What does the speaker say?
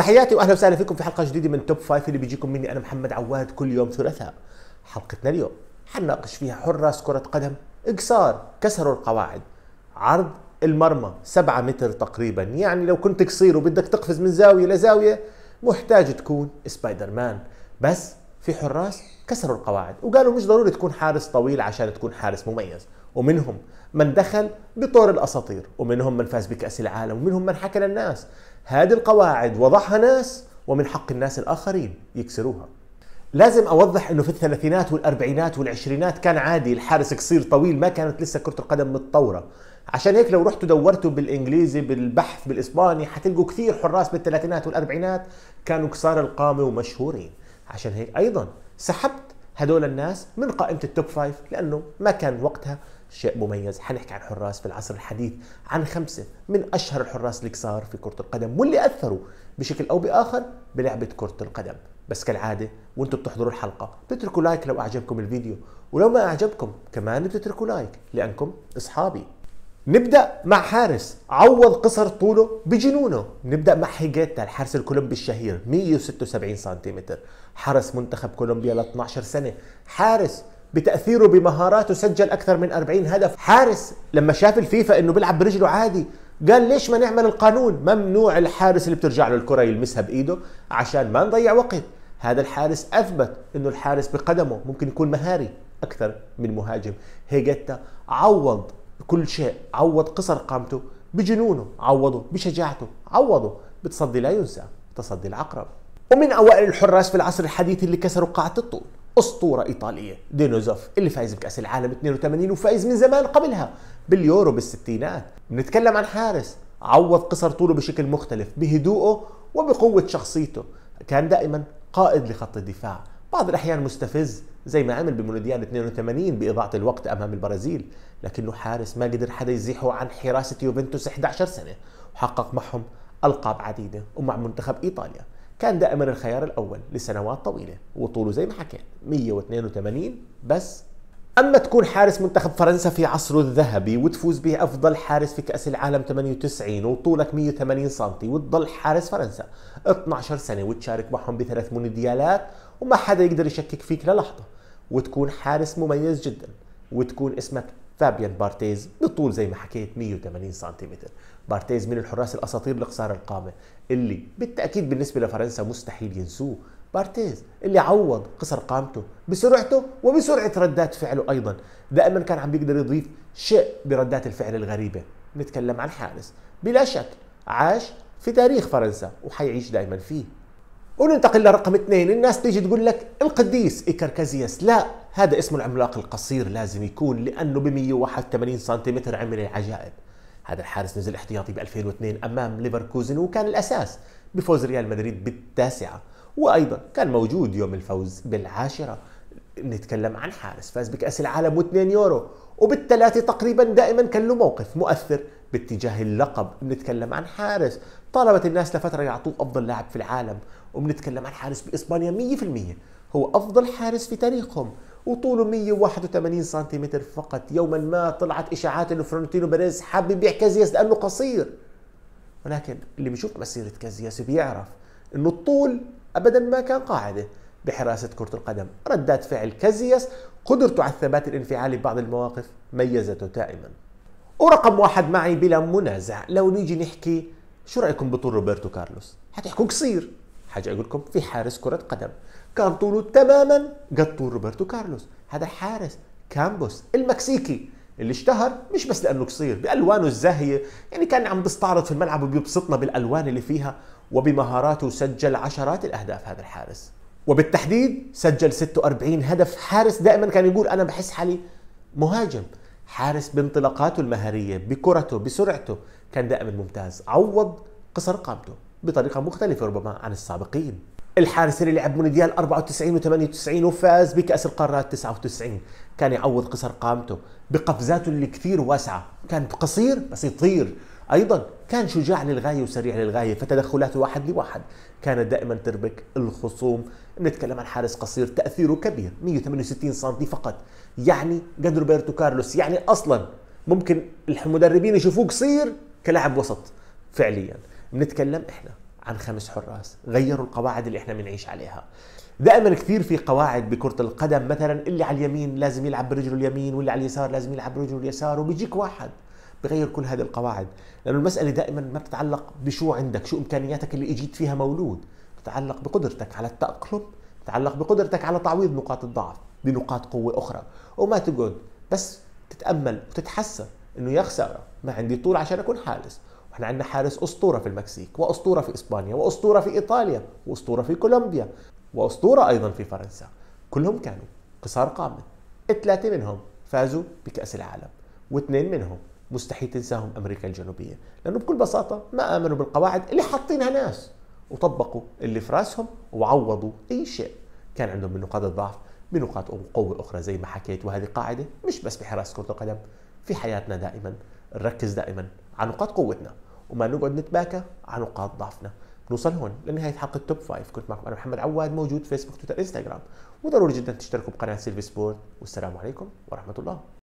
تحياتي واهلا وسهلا فيكم في حلقه جديده من توب فايف اللي بيجيكم مني انا محمد عواد كل يوم ثلاثاء حلقتنا اليوم حنناقش فيها حراس كره قدم اقصار كسروا القواعد عرض المرمى 7 متر تقريبا يعني لو كنت قصير وبدك تقفز من زاويه لزاويه محتاج تكون سبايدر مان بس في حراس كسروا القواعد وقالوا مش ضروري تكون حارس طويل عشان تكون حارس مميز ومنهم من دخل بطور الاساطير ومنهم من فاز بكاس العالم ومنهم من حكى للناس هذه القواعد وضعها ناس ومن حق الناس الآخرين يكسروها لازم أوضح أنه في الثلاثينات والأربعينات والعشرينات كان عادي الحارس قصير طويل ما كانت لسه كرة القدم متطورة عشان هيك لو رحتوا دورتوا بالإنجليزي بالبحث بالإسباني حتلقوا كثير حراس بالثلاثينات والأربعينات كانوا كسار القامة ومشهورين عشان هيك أيضا سحبت هدول الناس من قائمة التوب فايف لأنه ما كان وقتها شيء مميز حنحكي عن حراس في العصر الحديث عن خمسة من أشهر الحراس اللي صار في كرة القدم واللي أثروا بشكل أو بآخر بلعبة كرة القدم بس كالعادة وانتم بتحضروا الحلقة بتتركوا لايك لو أعجبكم الفيديو ولو ما أعجبكم كمان بتتركوا لايك لأنكم أصحابي نبدا مع حارس عوض قصر طوله بجنونه نبدا مع هيجيتا الحارس الكولومبي الشهير 176 سنتيمتر حرس منتخب كولومبيا ل 12 سنه حارس بتاثيره بمهاراته سجل اكثر من 40 هدف حارس لما شاف الفيفا انه بيلعب برجله عادي قال ليش ما نعمل القانون ممنوع الحارس اللي بترجع له الكره يلمسها بايده عشان ما نضيع وقت هذا الحارس اثبت انه الحارس بقدمه ممكن يكون مهاري اكثر من مهاجم هيجيتا عوض كل شيء عوض قصر قامته بجنونه عوضه بشجاعته عوضه بتصدي لا ينسى تصدي العقرب ومن اوائل الحراس في العصر الحديث اللي كسروا قاعه الطول اسطوره ايطاليه دينوزوف اللي فايز بكاس العالم 82 وفايز من زمان قبلها باليورو بالستينات بنتكلم عن حارس عوض قصر طوله بشكل مختلف بهدوءه وبقوه شخصيته كان دائما قائد لخط الدفاع بعض الاحيان مستفز زي ما عمل بمونديال 82 بإضاعة الوقت أمام البرازيل لكنه حارس ما قدر حدا يزيحه عن حراسة يوفنتوس 11 سنة وحقق معهم ألقاب عديدة ومع منتخب إيطاليا كان دائما الخيار الأول لسنوات طويلة وطوله زي ما حكيت 182 بس أما تكون حارس منتخب فرنسا في عصره الذهبي وتفوز به أفضل حارس في كأس العالم 98 وطولك 180 سم وتضل حارس فرنسا 12 سنة وتشارك معهم بثلاث مونديالات وما حدا يقدر يشكك فيك للحظه وتكون حارس مميز جدا وتكون اسمك فابيان بارتيز بالطول زي ما حكيت 180 سنتيمتر بارتيز من الحراس الاساطير لقصار القامه اللي بالتاكيد بالنسبه لفرنسا مستحيل ينسوه بارتيز اللي عوض قصر قامته بسرعته وبسرعه ردات فعله ايضا دائما كان عم بيقدر يضيف شيء بردات الفعل الغريبه نتكلم عن حارس بلا شك عاش في تاريخ فرنسا وحيعيش دائما فيه وننتقل لرقم اثنين الناس تيجي تقول لك القديس إيكركازياس لا هذا اسمه العملاق القصير لازم يكون لأنه ب 181 سنتيمتر عمل العجائب هذا الحارس نزل احتياطي ب 2002 أمام ليفركوزن وكان الأساس بفوز ريال مدريد بالتاسعة وأيضا كان موجود يوم الفوز بالعاشرة نتكلم عن حارس فاز بكأس العالم و2 يورو وبالثلاثة تقريبا دائما كان له موقف مؤثر باتجاه اللقب بنتكلم عن حارس طالبت الناس لفتره يعطوه افضل لاعب في العالم وبنتكلم عن حارس باسبانيا 100% هو افضل حارس في تاريخهم وطوله 181 سنتيمتر فقط يوما ما طلعت اشاعات انه فرونتينو بيريز حابب يبيع كازياس لانه قصير ولكن اللي بيشوف مسيره كازياس بيعرف انه الطول ابدا ما كان قاعده بحراسه كره القدم ردات فعل كازياس قدرته على الثبات الانفعالي ببعض المواقف ميزته دائما ورقم واحد معي بلا منازع لو نيجي نحكي شو رايكم بطول روبرتو كارلوس حتحكوا قصير حاجة أقول لكم في حارس كرة قدم كان طوله تماما قد طول روبرتو كارلوس هذا حارس كامبوس المكسيكي اللي اشتهر مش بس لأنه قصير بألوانه الزاهية يعني كان عم بيستعرض في الملعب وبيبسطنا بالألوان اللي فيها وبمهاراته سجل عشرات الأهداف هذا الحارس وبالتحديد سجل 46 هدف حارس دائما كان يقول أنا بحس حالي مهاجم حارس بانطلاقاته المهاريه بكرته بسرعته كان دائما ممتاز عوض قصر قامته بطريقه مختلفه ربما عن السابقين الحارس اللي لعب مونديال 94 و98 وفاز بكأس القارات 99 كان يعوض قصر قامته بقفزاته اللي كثير واسعة كان قصير بس يطير أيضا كان شجاع للغاية وسريع للغاية فتدخلاته واحد لواحد كانت دائما تربك الخصوم نتكلم عن حارس قصير تأثيره كبير 168 سم فقط يعني قد روبرتو كارلوس يعني أصلا ممكن المدربين يشوفوه قصير كلاعب وسط فعليا بنتكلم احنا عن خمس حراس غيروا القواعد اللي احنا بنعيش عليها دائما كثير في قواعد بكرة القدم مثلا اللي على اليمين لازم يلعب برجله اليمين واللي على اليسار لازم يلعب برجله اليسار وبيجيك واحد بغير كل هذه القواعد لأن المسألة دائما ما بتتعلق بشو عندك شو إمكانياتك اللي إجيت فيها مولود بتتعلق بقدرتك على التأقلم بتتعلق بقدرتك على تعويض نقاط الضعف بنقاط قوة أخرى وما تقعد بس تتأمل وتتحسن إنه يا خسارة ما عندي طول عشان أكون حارس واحنا عندنا حارس أسطورة في المكسيك وأسطورة في إسبانيا وأسطورة في إيطاليا وأسطورة في كولومبيا وأسطورة أيضا في فرنسا كلهم كانوا قصار قامة الثلاثة منهم فازوا بكأس العالم واثنين منهم مستحيل تنساهم امريكا الجنوبيه لانه بكل بساطه ما امنوا بالقواعد اللي حاطينها ناس وطبقوا اللي في راسهم وعوضوا اي شيء كان عندهم من نقاط الضعف بنقاط قوه اخرى زي ما حكيت وهذه قاعده مش بس بحراسه كره القدم في حياتنا دائما نركز دائما على نقاط قوتنا وما نقعد نتباكى على نقاط ضعفنا نوصل هون لنهايه حلقه توب 5 كنت معكم انا محمد عواد موجود فيسبوك تويتر انستغرام وضروري جدا تشتركوا بقناه سيلفي سبورت والسلام عليكم ورحمه الله